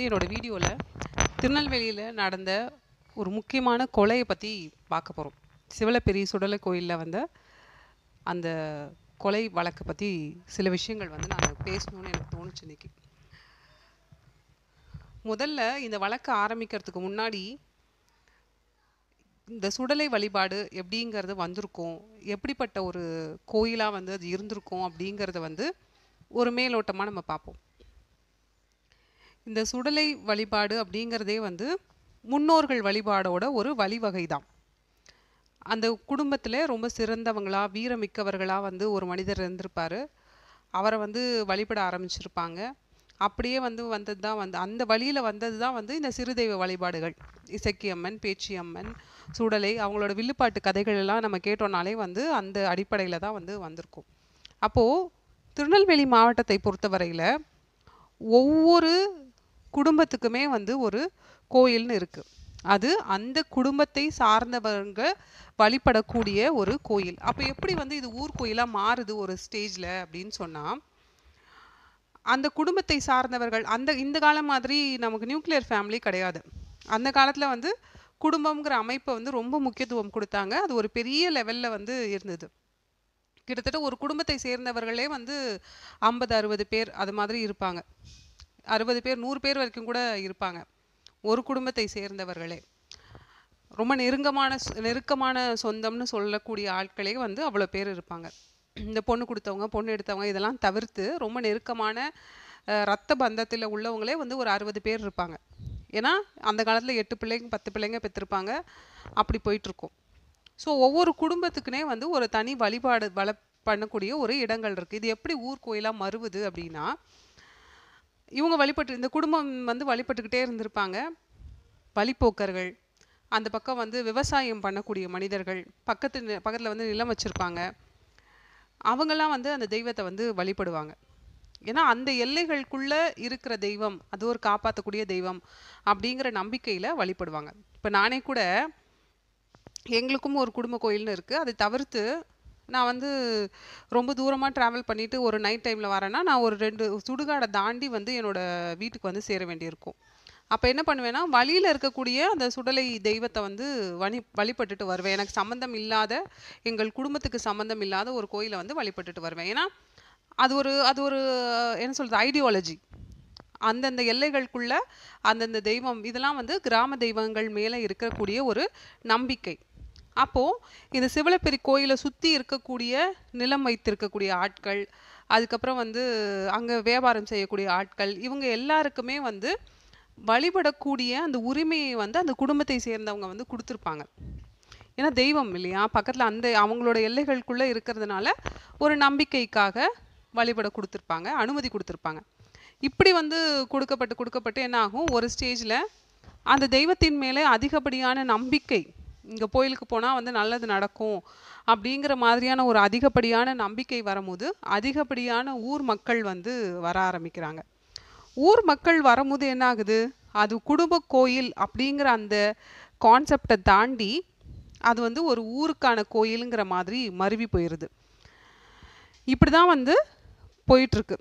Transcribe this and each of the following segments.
வந்து என்னோடய வீடியோவில் திருநெல்வேலியில் நடந்த ஒரு முக்கியமான கொலையை பற்றி பார்க்க போகிறோம் சிவலப்பெரிய சுடலை கோயிலில் வந்து அந்த கொலை வழக்கை பற்றி சில விஷயங்கள் வந்து நான் பேசணும்னு எனக்கு தோணுச்சு இன்னைக்கு முதல்ல இந்த வழக்கு ஆரம்பிக்கிறதுக்கு முன்னாடி இந்த சுடலை வழிபாடு எப்படிங்கிறது வந்திருக்கும் எப்படிப்பட்ட ஒரு கோயிலாக வந்து அது இருந்திருக்கும் அப்படிங்கிறத வந்து ஒரு மேலோட்டமாக நம்ம பார்ப்போம் இந்த சுடலை வழிபாடு அப்படிங்கிறதே வந்து முன்னோர்கள் வழிபாடோட ஒரு வழிவகை தான் அந்த குடும்பத்தில் ரொம்ப சிறந்தவங்களா வீரமிக்கவர்களாக வந்து ஒரு மனிதர் இருந்திருப்பார் அவரை வந்து வழிபட ஆரம்பிச்சிருப்பாங்க அப்படியே வந்து வந்தது தான் வந்து அந்த வழியில் வந்தது தான் வந்து இந்த சிறுதெய்வ வழிபாடுகள் இசக்கியம்மன் பேச்சியம்மன் சுடலை அவங்களோட வில்லுப்பாட்டு கதைகள் எல்லாம் நம்ம கேட்டோம்னாலே வந்து அந்த அடிப்படையில் தான் வந்து வந்திருக்கும் அப்போது திருநெல்வேலி மாவட்டத்தை பொறுத்தவரையில் ஒவ்வொரு குடும்பத்துக்குமே வந்து ஒரு கோயில்னு இருக்குது அது அந்த குடும்பத்தை சார்ந்தவங்க வழிபடக்கூடிய ஒரு கோயில் அப்போ எப்படி வந்து இது ஊர் கோயிலாக மாறுது ஒரு ஸ்டேஜில் அப்படின்னு சொன்னால் அந்த குடும்பத்தை சார்ந்தவர்கள் அந்த இந்த காலம் மாதிரி நமக்கு நியூக்ளியர் ஃபேமிலி கிடையாது அந்த காலத்தில் வந்து குடும்பம்ங்கிற அமைப்பை வந்து ரொம்ப முக்கியத்துவம் கொடுத்தாங்க அது ஒரு பெரிய லெவலில் வந்து இருந்தது கிட்டத்தட்ட ஒரு குடும்பத்தை சேர்ந்தவர்களே வந்து ஐம்பது அறுபது பேர் அது மாதிரி இருப்பாங்க அறுபது பேர் நூறு பேர் வரைக்கும் கூட இருப்பாங்க ஒரு குடும்பத்தை சேர்ந்தவர்களே ரொம்ப நெருங்கமான நெருக்கமான சொந்தம்னு சொல்லக்கூடிய ஆட்களே வந்து அவ்வளோ பேர் இருப்பாங்க இந்த பொண்ணு கொடுத்தவங்க பொண்ணு எடுத்தவங்க இதெல்லாம் தவிர்த்து ரொம்ப நெருக்கமான ரத்த பந்தத்தில் உள்ளவங்களே வந்து ஒரு அறுபது பேர் இருப்பாங்க ஏன்னா அந்த காலத்தில் எட்டு பிள்ளைங்க பத்து பிள்ளைங்க பெற்றிருப்பாங்க அப்படி போயிட்டுருக்கும் ஸோ ஒவ்வொரு குடும்பத்துக்குனே வந்து ஒரு தனி வழிபாடு வள பண்ணக்கூடிய ஒரு இடங்கள் இருக்குது இது எப்படி ஊர் கோயிலாக மறுவுது அப்படின்னா இவங்க வழிபட்டு இந்த குடும்பம் வந்து வழிபட்டுக்கிட்டே இருந்திருப்பாங்க வழிப்போக்கர்கள் அந்த பக்கம் வந்து விவசாயம் பண்ணக்கூடிய மனிதர்கள் பக்கத்து பக்கத்தில் வந்து நிலம் வச்சுருப்பாங்க அவங்கெல்லாம் வந்து அந்த தெய்வத்தை வந்து வழிபடுவாங்க ஏன்னா அந்த எல்லைகளுக்குள்ளே இருக்கிற தெய்வம் அது ஒரு காப்பாற்றக்கூடிய தெய்வம் அப்படிங்கிற நம்பிக்கையில் வழிபடுவாங்க இப்போ நானே கூட எங்களுக்கும் ஒரு குடும்ப கோயில்னு இருக்குது அதை தவிர்த்து நான் வந்து ரொம்ப தூரமாக ட்ராவல் பண்ணிவிட்டு ஒரு நைட் டைமில் வரேன்னா நான் ஒரு ரெண்டு சுடுகாடை தாண்டி வந்து என்னோடய வீட்டுக்கு வந்து சேர வேண்டியிருக்கும் அப்போ என்ன பண்ணுவேன்னா வழியில் இருக்கக்கூடிய அந்த சுடலை தெய்வத்தை வந்து வழி வழிபட்டுட்டு வருவேன் எனக்கு சம்மந்தம் இல்லாத எங்கள் குடும்பத்துக்கு சம்மந்தம் இல்லாத ஒரு கோயிலை வந்து வழிபட்டுட்டு வருவேன் ஏன்னா அது ஒரு அது ஒரு என்ன சொல்கிறது ஐடியாலஜி அந்தந்த எல்லைகளுக்குள்ள அந்தந்த தெய்வம் இதெல்லாம் வந்து கிராம தெய்வங்கள் மேலே இருக்கக்கூடிய ஒரு நம்பிக்கை அப்போது இந்த சிவலப்பெரி கோயிலை சுற்றி இருக்கக்கூடிய நிலம் வைத்திருக்கக்கூடிய ஆட்கள் அதுக்கப்புறம் வந்து அங்கே வியாபாரம் செய்யக்கூடிய ஆட்கள் இவங்க எல்லாருக்குமே வந்து வழிபடக்கூடிய அந்த உரிமையை வந்து அந்த குடும்பத்தை சேர்ந்தவங்க வந்து கொடுத்துருப்பாங்க ஏன்னா தெய்வம் இல்லையா பக்கத்தில் அந்த அவங்களோட எல்லைகளுக்குள்ளே இருக்கிறதுனால ஒரு நம்பிக்கைக்காக வழிபட கொடுத்துருப்பாங்க அனுமதி கொடுத்துருப்பாங்க இப்படி வந்து கொடுக்கப்பட்டு கொடுக்கப்பட்டு என்ன ஆகும் ஒரு ஸ்டேஜில் அந்த தெய்வத்தின் மேலே அதிகப்படியான நம்பிக்கை இங்கே கோயிலுக்கு போனால் வந்து நல்லது நடக்கும் அப்படிங்கிற மாதிரியான ஒரு அதிகப்படியான நம்பிக்கை வரும்போது அதிகப்படியான ஊர் மக்கள் வந்து வர ஆரம்பிக்கிறாங்க ஊர் மக்கள் வரும்போது என்ன ஆகுது அது குடும்ப கோயில் அப்படிங்கிற அந்த கான்செப்டை தாண்டி அது வந்து ஒரு ஊருக்கான கோயிலுங்கிற மாதிரி மருவி போயிடுது இப்படி தான் வந்து போயிட்டுருக்கு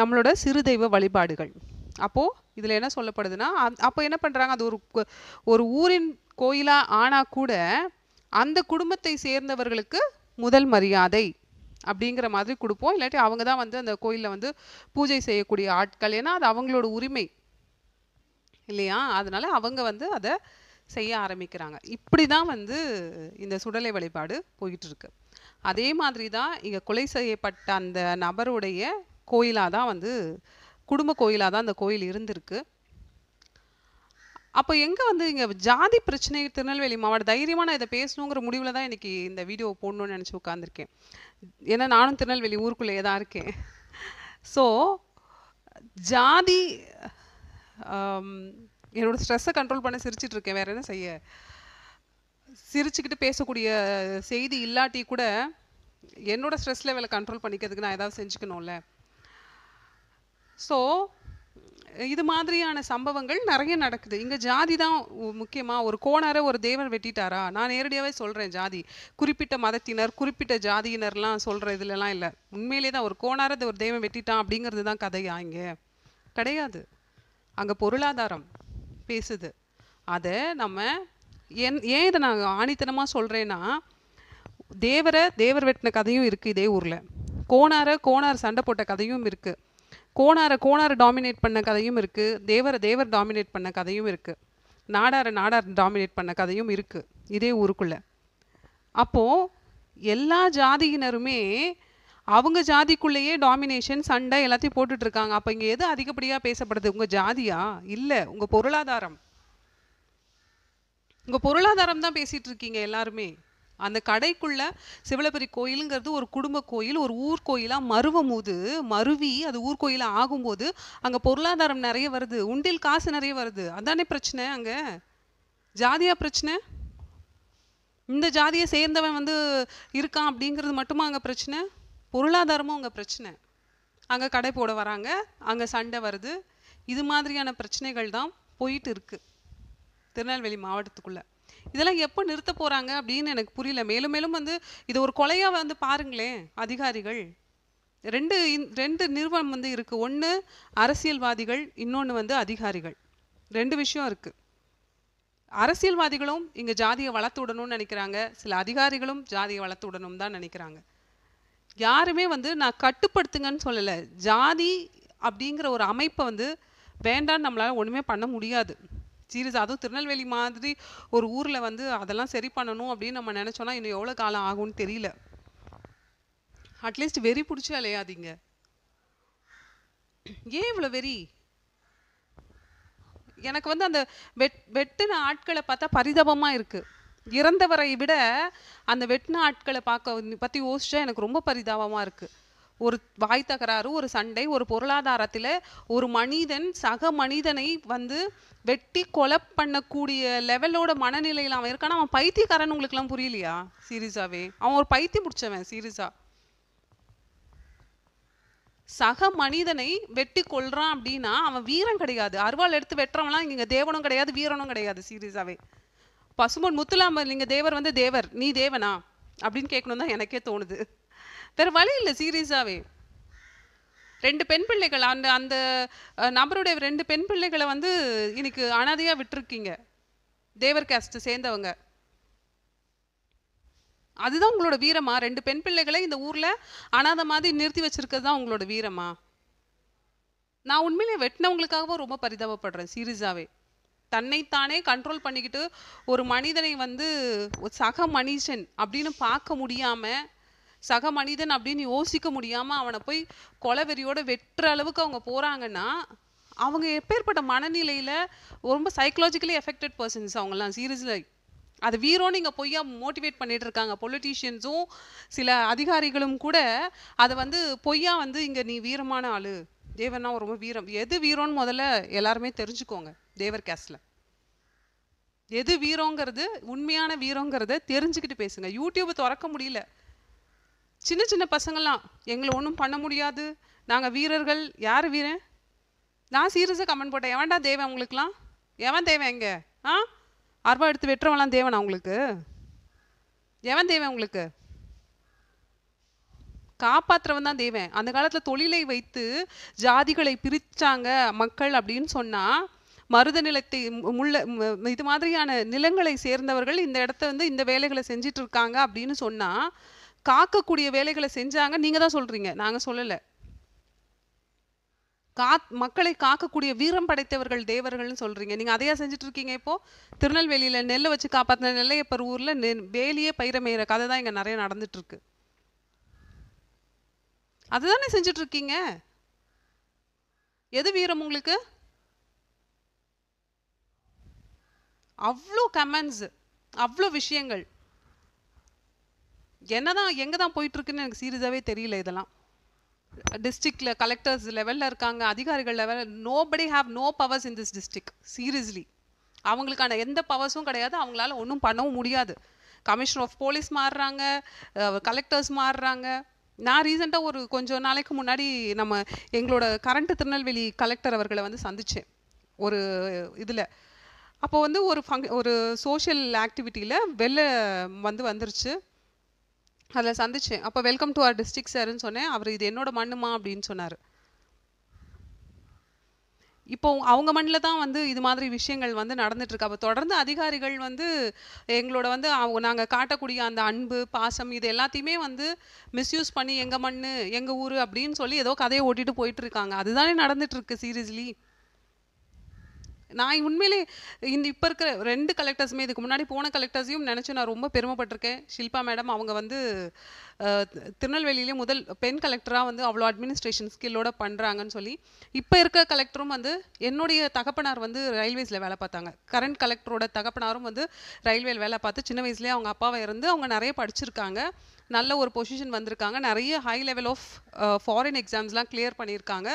நம்மளோட சிறு தெய்வ வழிபாடுகள் அப்போது இதில் என்ன சொல்லப்படுதுன்னா அப்போ என்ன பண்ணுறாங்க அது ஒரு ஒரு ஊரின் கோயிலாக ஆனால் கூட அந்த குடும்பத்தை சேர்ந்தவர்களுக்கு முதல் மரியாதை அப்படிங்கிற மாதிரி கொடுப்போம் இல்லாட்டி அவங்க தான் வந்து அந்த கோயிலில் வந்து பூஜை செய்யக்கூடிய ஆட்கள் ஏன்னா அது அவங்களோட உரிமை இல்லையா அதனால் அவங்க வந்து அதை செய்ய ஆரம்பிக்கிறாங்க இப்படி தான் வந்து இந்த சுடலை வழிபாடு போயிட்டுருக்கு அதே மாதிரி தான் இங்கே கொலை செய்யப்பட்ட அந்த நபருடைய கோயிலாக தான் வந்து குடும்ப கோயிலாக தான் அந்த கோயில் இருந்திருக்கு அப்போ எங்கே வந்து இங்கே ஜாதி பிரச்சனை திருநெல்வேலி மாவட்டம் தைரியமாக நான் இதை பேசணுங்கிற முடிவில் தான் எனக்கு இந்த வீடியோ போடணும்னு நினச்சி உட்காந்துருக்கேன் ஏன்னா நானும் திருநெல்வேலி ஊருக்குள்ளேயே தான் இருக்கேன் ஸோ ஜாதி என்னோடய ஸ்ட்ரெஸ்ஸை கண்ட்ரோல் பண்ண சிரிச்சிட்டு இருக்கேன் வேற என்ன செய்ய சிரிச்சுக்கிட்டு பேசக்கூடிய செய்தி இல்லாட்டி கூட என்னோட ஸ்ட்ரெஸ் லெவலை கண்ட்ரோல் பண்ணிக்கிறதுக்கு நான் ஏதாவது செஞ்சுக்கணும்ல ஸோ இது மாதிரியான சம்பவங்கள் நிறைய நடக்குது இங்கே ஜாதி தான் முக்கியமாக ஒரு கோணரை ஒரு தேவர் வெட்டிட்டாரா நான் நேரடியாகவே சொல்கிறேன் ஜாதி குறிப்பிட்ட மதத்தினர் குறிப்பிட்ட ஜாதியினர்லாம் சொல்கிற இதுலலாம் இல்லை உண்மையிலே தான் ஒரு கோணாரத்தை ஒரு தேவன் வெட்டிட்டான் அப்படிங்கிறது தான் கதையா இங்கே கிடையாது அங்கே பொருளாதாரம் பேசுது அதை நம்ம என் ஏன் இதை நான் ஆணித்தனமாக சொல்கிறேன்னா தேவரை தேவர் வெட்டின கதையும் இருக்குது இதே ஊரில் கோணார கோணார் சண்டை போட்ட கதையும் இருக்குது கோணாரை கோணாரை டாமினேட் பண்ண கதையும் இருக்குது தேவரை தேவர் டாமினேட் பண்ண கதையும் இருக்குது நாடாரை நாடார் டாமினேட் பண்ண கதையும் இருக்குது இதே ஊருக்குள்ளே அப்போது எல்லா ஜாதியினருமே அவங்க ஜாதிக்குள்ளேயே டாமினேஷன் சண்டை எல்லாத்தையும் போட்டுட்ருக்காங்க அப்போ இங்கே எது அதிகப்படியாக பேசப்படுது உங்கள் ஜாதியா இல்லை உங்கள் பொருளாதாரம் உங்கள் பொருளாதாரம் தான் பேசிகிட்ருக்கீங்க இருக்கீங்க எல்லாருமே அந்த கடைக்குள்ள சிவலபரி கோயிலுங்கிறது ஒரு குடும்ப கோயில் ஒரு ஊர்கோயிலாக மருவம் போது மருவி அது ஊர் ஆகும்போது அங்கே பொருளாதாரம் நிறைய வருது உண்டில் காசு நிறைய வருது அதானே பிரச்சனை அங்கே ஜாதியா பிரச்சனை இந்த ஜாதியை சேர்ந்தவன் வந்து இருக்கான் அப்படிங்கிறது மட்டுமா அங்கே பிரச்சனை பொருளாதாரமும் அங்கே பிரச்சனை அங்கே கடை போட வராங்க அங்கே சண்டை வருது இது மாதிரியான பிரச்சனைகள் தான் போயிட்டு இருக்கு திருநெல்வேலி மாவட்டத்துக்குள்ளே இதெல்லாம் எப்போ நிறுத்த போகிறாங்க அப்படின்னு எனக்கு புரியல மேலும் மேலும் வந்து இது ஒரு கொலையாக வந்து பாருங்களேன் அதிகாரிகள் ரெண்டு ரெண்டு நிறுவனம் வந்து இருக்குது ஒன்று அரசியல்வாதிகள் இன்னொன்று வந்து அதிகாரிகள் ரெண்டு விஷயம் இருக்குது அரசியல்வாதிகளும் இங்கே ஜாதியை வளர்த்து விடணும்னு நினைக்கிறாங்க சில அதிகாரிகளும் ஜாதியை வளர்த்து விடணும் தான் நினைக்கிறாங்க யாருமே வந்து நான் கட்டுப்படுத்துங்கன்னு சொல்லலை ஜாதி அப்படிங்கிற ஒரு அமைப்பை வந்து வேண்டான்னு நம்மளால் ஒன்றுமே பண்ண முடியாது சீரியஸ் அதுவும் திருநெல்வேலி மாதிரி ஒரு ஊரில் வந்து அதெல்லாம் சரி பண்ணணும் அப்படின்னு நம்ம நினச்சோன்னா இன்னும் எவ்வளோ காலம் ஆகும்னு தெரியல அட்லீஸ்ட் வெறி பிடிச்சி அலையாதீங்க ஏன் இவ்வளோ வெறி எனக்கு வந்து அந்த வெட் வெட்டின ஆட்களை பார்த்தா பரிதாபமாக இருக்குது இறந்தவரை விட அந்த வெட்டின ஆட்களை பார்க்க பற்றி யோசிச்சா எனக்கு ரொம்ப பரிதாபமாக இருக்குது ஒரு வாய் தகராறு ஒரு சண்டை ஒரு பொருளாதாரத்தில் ஒரு மனிதன் சக மனிதனை வந்து வெட்டி கொலை பண்ணக்கூடிய லெவலோட மனநிலையில் அவன் இருக்கான் அவன் பைத்தியக்காரன் உங்களுக்குலாம் புரியலையா சீரியஸாவே அவன் ஒரு பைத்தியம் பிடிச்சவன் சீரியஸா சக மனிதனை வெட்டி கொள்றான் அப்படின்னா அவன் வீரம் கிடையாது அருவாள் எடுத்து வெட்டுறவன்லாம் இங்கே தேவனும் கிடையாது வீரனும் கிடையாது சீரியஸாவே பசுமன் முத்துலாமல் நீங்க தேவர் வந்து தேவர் நீ தேவனா அப்படின்னு கேட்கணும் தான் எனக்கே தோணுது வேறு வழி இல்லை சீரியஸாகவே ரெண்டு பெண் பிள்ளைகள் அந்த அந்த நபருடைய ரெண்டு பெண் பிள்ளைகளை வந்து இன்னைக்கு அனாதையாக விட்டுருக்கீங்க தேவர் கேஸ்ட் சேர்ந்தவங்க அதுதான் உங்களோட வீரமா ரெண்டு பெண் பிள்ளைகளை இந்த ஊரில் அனாத மாதிரி நிறுத்தி வச்சிருக்கிறது தான் உங்களோட வீரமா நான் உண்மையிலே வெட்டினவங்களுக்காகவும் ரொம்ப பரிதாபப்படுறேன் சீரியஸாகவே தன்னைத்தானே கண்ட்ரோல் பண்ணிக்கிட்டு ஒரு மனிதனை வந்து சக மனுஷன் அப்படின்னு பார்க்க முடியாமல் சக மனிதன் அப்படின்னு யோசிக்க முடியாமல் அவனை போய் கொலவெறியோட வெட்டுற அளவுக்கு அவங்க போகிறாங்கன்னா அவங்க எப்பேற்பட்ட மனநிலையில் ரொம்ப சைக்கலாஜிக்கலி எஃபெக்டட் பர்சன்ஸ் அவங்கெல்லாம் சீரியஸில் அது வீரோன்னு இங்கே பொய்யா மோட்டிவேட் பண்ணிட்டு இருக்காங்க பொலிட்டீஷியன்ஸும் சில அதிகாரிகளும் கூட அதை வந்து பொய்யா வந்து இங்கே நீ வீரமான ஆள் தேவன்னா ரொம்ப வீரம் எது வீரோன்னு முதல்ல எல்லாருமே தெரிஞ்சுக்கோங்க தேவர் கேஸ்ல எது வீரோங்கிறது உண்மையான வீரோங்கிறத தெரிஞ்சுக்கிட்டு பேசுங்க யூடியூப் திறக்க முடியல சின்ன சின்ன பசங்கள்லாம் எங்களை ஒன்றும் பண்ண முடியாது நாங்கள் வீரர்கள் யார் வீரன் நான் சீரியஸாக கமெண்ட் போட்டேன் எவன்டா தேவன் உங்களுக்குலாம் எவன் தேவன் எங்கே ஆ அருவா எடுத்து வெட்டுறவெல்லாம் தேவனா உங்களுக்கு எவன் தேவன் உங்களுக்கு காப்பாற்றுறவன் தான் தேவன் அந்த காலத்தில் தொழிலை வைத்து ஜாதிகளை பிரித்தாங்க மக்கள் அப்படின்னு சொன்னால் மருத நிலத்தை முள்ள இது மாதிரியான நிலங்களை சேர்ந்தவர்கள் இந்த இடத்த வந்து இந்த வேலைகளை செஞ்சிட்ருக்காங்க இருக்காங்க அப்படின்னு சொன்னால் காக்கக்கூடிய வேலைகளை செஞ்சாங்க நீங்கள் தான் சொல்கிறீங்க நாங்கள் சொல்லலை கா மக்களை காக்கக்கூடிய வீரம் படைத்தவர்கள் தேவர்கள்னு சொல்கிறீங்க நீங்கள் அதையா செஞ்சுட்டு இருக்கீங்க இப்போது திருநெல்வேலியில் நெல்லை வச்சு காப்பாற்றின நெல்லையப்பர் ஊரில் நெ வேலியே பயிர மேயிற கதை தான் இங்கே நிறைய நடந்துட்டுருக்கு அதுதானே செஞ்சிட்ருக்கீங்க எது வீரம் உங்களுக்கு அவ்வளோ கமெண்ட்ஸ் அவ்வளோ விஷயங்கள் என்னதான் எங்கே தான் போயிட்டுருக்குன்னு எனக்கு சீரியஸாகவே தெரியல இதெல்லாம் டிஸ்ட்ரிக்டில் கலெக்டர்ஸ் லெவலில் இருக்காங்க அதிகாரிகள் லெவலில் nobody have no powers in this district seriously அவங்களுக்கான எந்த பவர்ஸும் கிடையாது அவங்களால ஒன்றும் பண்ணவும் முடியாது கமிஷனர் ஆஃப் போலீஸ் மாறுறாங்க கலெக்டர்ஸ் மாறுறாங்க நான் ரீசெண்டாக ஒரு கொஞ்சம் நாளைக்கு முன்னாடி நம்ம எங்களோட கரண்ட்டு திருநெல்வேலி கலெக்டர் அவர்களை வந்து சந்தித்தேன் ஒரு இதில் அப்போ வந்து ஒரு ஃபங் ஒரு சோஷியல் ஆக்டிவிட்டியில் வெளில வந்து வந்துருச்சு அதில் சந்திச்சேன் அப்போ வெல்கம் டு அவர் டிஸ்ட்ரிக்ட் சார்னு சொன்னேன் அவர் இது என்னோட மண்ணுமா அப்படின்னு சொன்னார் இப்போ அவங்க மண்ணில் தான் வந்து இது மாதிரி விஷயங்கள் வந்து நடந்துட்டுருக்கு அப்போ தொடர்ந்து அதிகாரிகள் வந்து எங்களோட வந்து அவங்க நாங்கள் காட்டக்கூடிய அந்த அன்பு பாசம் இது எல்லாத்தையுமே வந்து மிஸ்யூஸ் பண்ணி எங்கள் மண் எங்கள் ஊர் அப்படின்னு சொல்லி ஏதோ கதையை ஓட்டிட்டு போயிட்டுருக்காங்க அதுதானே நடந்துட்டுருக்கு சீரியஸ்லி நான் உண்மையிலே இந்த இப்போ இருக்கிற ரெண்டு கலெக்டர்ஸுமே இதுக்கு முன்னாடி போன கலெக்டர்ஸையும் நினச்சி நான் ரொம்ப பெருமைப்பட்டிருக்கேன் ஷில்பா மேடம் அவங்க வந்து திருநெல்வேலியிலே முதல் பெண் கலெக்டராக வந்து அவ்வளோ அட்மினிஸ்ட்ரேஷன் ஸ்கில்லோட பண்ணுறாங்கன்னு சொல்லி இப்போ இருக்க கலெக்டரும் வந்து என்னுடைய தகப்பனார் வந்து ரயில்வேஸில் வேலை பார்த்தாங்க கரண்ட் கலெக்டரோட தகப்பனாரும் வந்து ரயில்வேல வேலை பார்த்து சின்ன வயசுலேயே அவங்க அப்பாவை இருந்து அவங்க நிறைய படிச்சிருக்காங்க நல்ல ஒரு பொசிஷன் வந்திருக்காங்க நிறைய ஹை லெவல் ஆஃப் ஃபாரின் எக்ஸாம்ஸ்லாம் கிளியர் பண்ணியிருக்காங்க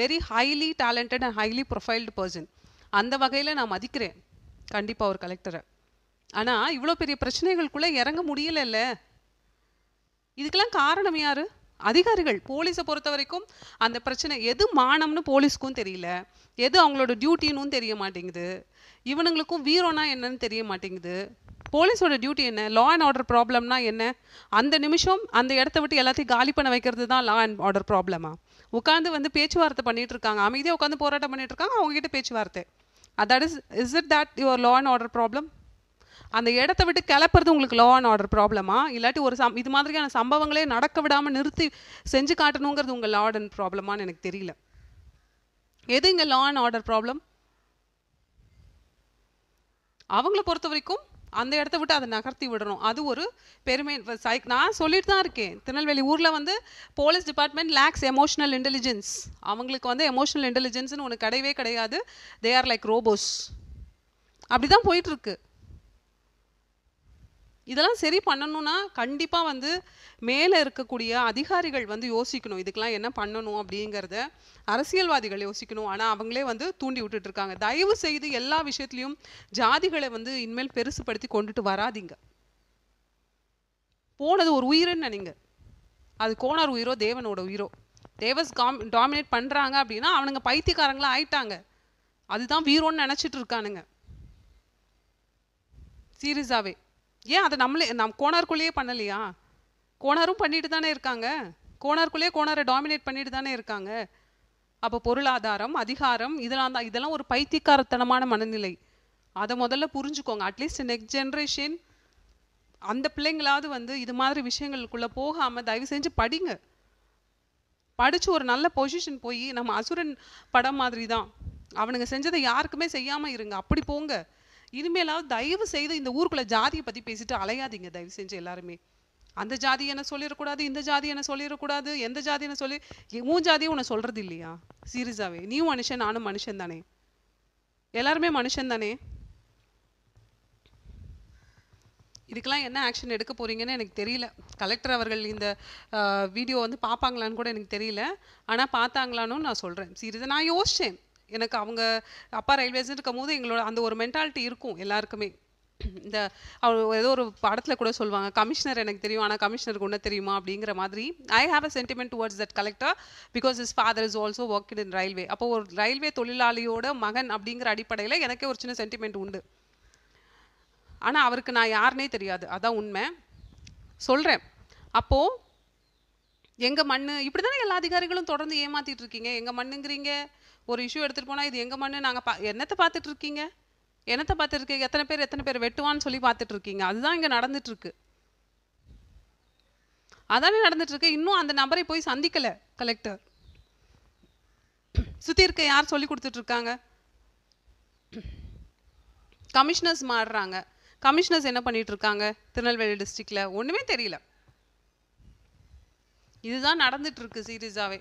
very highly talented and highly profiled person அந்த வகையில் நான் மதிக்கிறேன் கண்டிப்பாக ஒரு கலெக்டரை ஆனால் இவ்வளோ பெரிய பிரச்சனைகளுக்குள்ளே இறங்க முடியலல்ல இதுக்கெல்லாம் காரணம் யார் அதிகாரிகள் போலீஸை பொறுத்த வரைக்கும் அந்த பிரச்சனை எது மானம்னு போலீஸ்க்கும் தெரியல எது அவங்களோட டியூட்டின்னு தெரிய மாட்டேங்குது இவனுங்களுக்கும் வீரோனா என்னன்னு தெரிய மாட்டேங்குது போலீஸோட டியூட்டி என்ன லா அண்ட் ஆர்டர் ப்ராப்ளம்னா என்ன அந்த நிமிஷம் அந்த இடத்த விட்டு எல்லாத்தையும் காலி பண்ண வைக்கிறது தான் லா அண்ட் ஆர்டர் ப்ராப்ளமா உட்காந்து வந்து பேச்சுவார்த்தை பண்ணிட்டு இருக்காங்க அமைதியாக உட்காந்து போராட்டம் பண்ணிட்டு இருக்காங்க அவங்ககிட்ட பேச்சுவார்த்தை that is is it that your law and order problem அந்த இடத்த விட்டு கிளப்புறது உங்களுக்கு லா அண்ட் ஆர்டர் ப்ராப்ளமா இல்லாட்டி ஒரு சம் இது மாதிரியான சம்பவங்களே நடக்க விடாமல் நிறுத்தி செஞ்சு காட்டணுங்கிறது உங்கள் லா அண்ட் ப்ராப்ளமானு எனக்கு தெரியல எது இங்கே லா அண்ட் ஆர்டர் ப்ராப்ளம் அவங்கள பொறுத்த வரைக்கும் அந்த இடத்த விட்டு அதை நகர்த்தி விடணும் அது ஒரு பெருமை சைக் நான் சொல்லிட்டு தான் இருக்கேன் திருநெல்வேலி ஊரில் வந்து police department lacks emotional intelligence அவங்களுக்கு வந்து எமோஷனல் இன்டெலிஜென்ஸ்னு ஒன்று கிடையவே கிடையாது தே ஆர் லைக் ரோபோஸ் அப்படி தான் போயிட்டுருக்கு இதெல்லாம் சரி பண்ணணும்னா கண்டிப்பாக வந்து மேலே இருக்கக்கூடிய அதிகாரிகள் வந்து யோசிக்கணும் இதுக்கெல்லாம் என்ன பண்ணணும் அப்படிங்கிறத அரசியல்வாதிகள் யோசிக்கணும் ஆனால் அவங்களே வந்து தூண்டி விட்டுட்டு இருக்காங்க தயவு செய்து எல்லா விஷயத்துலையும் ஜாதிகளை வந்து இனிமேல் பெருசுப்படுத்தி கொண்டுட்டு வராதிங்க போனது ஒரு உயிரின்னு நினைங்க அது கோனார் உயிரோ தேவனோட உயிரோ தேவஸ் காம் டாமினேட் பண்ணுறாங்க அப்படின்னா அவனுங்க பைத்தியக்காரங்களாக ஆயிட்டாங்க அதுதான் வீரோன்னு நினச்சிட்டு இருக்கானுங்க சீரியஸாகவே ஏன் அதை நம்மளே நம் கோணாருக்குள்ளேயே பண்ணலையா கோணாரும் பண்ணிட்டு தானே இருக்காங்க கோணாருக்குள்ளேயே கோணாரை டாமினேட் பண்ணிட்டு தானே இருக்காங்க அப்போ பொருளாதாரம் அதிகாரம் இதெல்லாம் தான் இதெல்லாம் ஒரு பைத்தியக்காரத்தனமான மனநிலை அதை முதல்ல புரிஞ்சுக்கோங்க அட்லீஸ்ட் நெக்ஸ்ட் ஜென்ரேஷன் அந்த பிள்ளைங்களாவது வந்து இது மாதிரி விஷயங்களுக்குள்ளே போகாமல் தயவு செஞ்சு படிங்க படித்து ஒரு நல்ல பொசிஷன் போய் நம்ம அசுரன் படம் மாதிரி தான் அவனுங்க செஞ்சதை யாருக்குமே செய்யாமல் இருங்க அப்படி போங்க இனிமேலாவது தயவு செய்து இந்த ஊருக்குள்ளே ஜாதியை பற்றி பேசிட்டு அலையாதீங்க தயவு செஞ்சு எல்லாருமே அந்த ஜாதி என்ன சொல்லிடக்கூடாது இந்த ஜாதி என்ன சொல்லிடக்கூடாது எந்த ஜாதி என்ன சொல்லி உன் ஜாதியும் உன்னை சொல்கிறது இல்லையா சீரியஸாகவே நீ மனுஷன் நானும் மனுஷன் தானே எல்லாருமே மனுஷன் தானே இதுக்கெல்லாம் என்ன ஆக்ஷன் எடுக்க போகிறீங்கன்னு எனக்கு தெரியல கலெக்டர் அவர்கள் இந்த வீடியோ வந்து பார்ப்பாங்களான்னு கூட எனக்கு தெரியல ஆனால் பார்த்தாங்களான்னு நான் சொல்கிறேன் சீரியஸாக நான் யோசித்தேன் எனக்கு அவங்க அப்பா ரயில்வேஸ் இருக்கும்போது எங்களோட அந்த ஒரு மென்டாலிட்டி இருக்கும் எல்லாருக்குமே இந்த அவர் ஏதோ ஒரு படத்தில் கூட சொல்லுவாங்க கமிஷனர் எனக்கு தெரியும் ஆனால் கமிஷனருக்கு ஒன்றும் தெரியுமா அப்படிங்கிற மாதிரி I have a sentiment towards that collector because is father is also work in railway அப்போ ஒரு ரயில்வே தொழிலாளியோட மகன் அப்படிங்கிற அடிப்படையில் எனக்கே ஒரு சின்ன சென்டிமெண்ட் உண்டு ஆனால் அவருக்கு நான் யாருனே தெரியாது அதான் உண்மை சொல்கிறேன் அப்போது எங்கள் மண் இப்படி தானே எல்லா அதிகாரிகளும் தொடர்ந்து ஏமாற்றிட்டு இருக்கீங்க எங்கள் மண்ணுங்கிறீங்க ஒரு இஷ்யூ எடுத்துகிட்டு போனால் இது எங்கள் மண்ணு நாங்கள் பா என்னத்தை பார்த்துட்டு இருக்கீங்க என்னத்தை பார்த்துருக்கீங்க எத்தனை பேர் எத்தனை பேர் வெட்டுவான்னு சொல்லி பார்த்துட்டு இருக்கீங்க அதுதான் இங்கே நடந்துட்டுருக்கு அதானே நடந்துட்டுருக்கு இன்னும் அந்த நபரை போய் சந்திக்கலை கலெக்டர் சுற்றி இருக்க யார் சொல்லி கொடுத்துட்ருக்காங்க கமிஷனர்ஸ் மாறுறாங்க கமிஷனர்ஸ் என்ன பண்ணிட்டு இருக்காங்க திருநெல்வேலி டிஸ்ட்ரிக்டில் ஒன்றுமே தெரியல இதுதான் நடந்துட்டு இருக்கு சீரியஸாகவே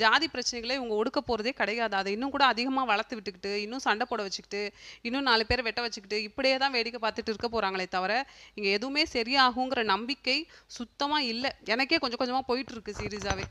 ஜாதி பிரச்சனைகளை இவங்க ஒடுக்க போகிறதே கிடையாது அதை இன்னும் கூட அதிகமாக வளர்த்து விட்டுக்கிட்டு இன்னும் சண்டை போட வச்சுக்கிட்டு இன்னும் நாலு பேர் வெட்ட வச்சுக்கிட்டு இப்படியே தான் வேடிக்கை பார்த்துட்டு இருக்க போகிறாங்களே தவிர இங்கே எதுவுமே சரியாகுங்கிற நம்பிக்கை சுத்தமாக இல்லை எனக்கே கொஞ்சம் கொஞ்சமாக போயிட்டுருக்கு சீரியஸாகவே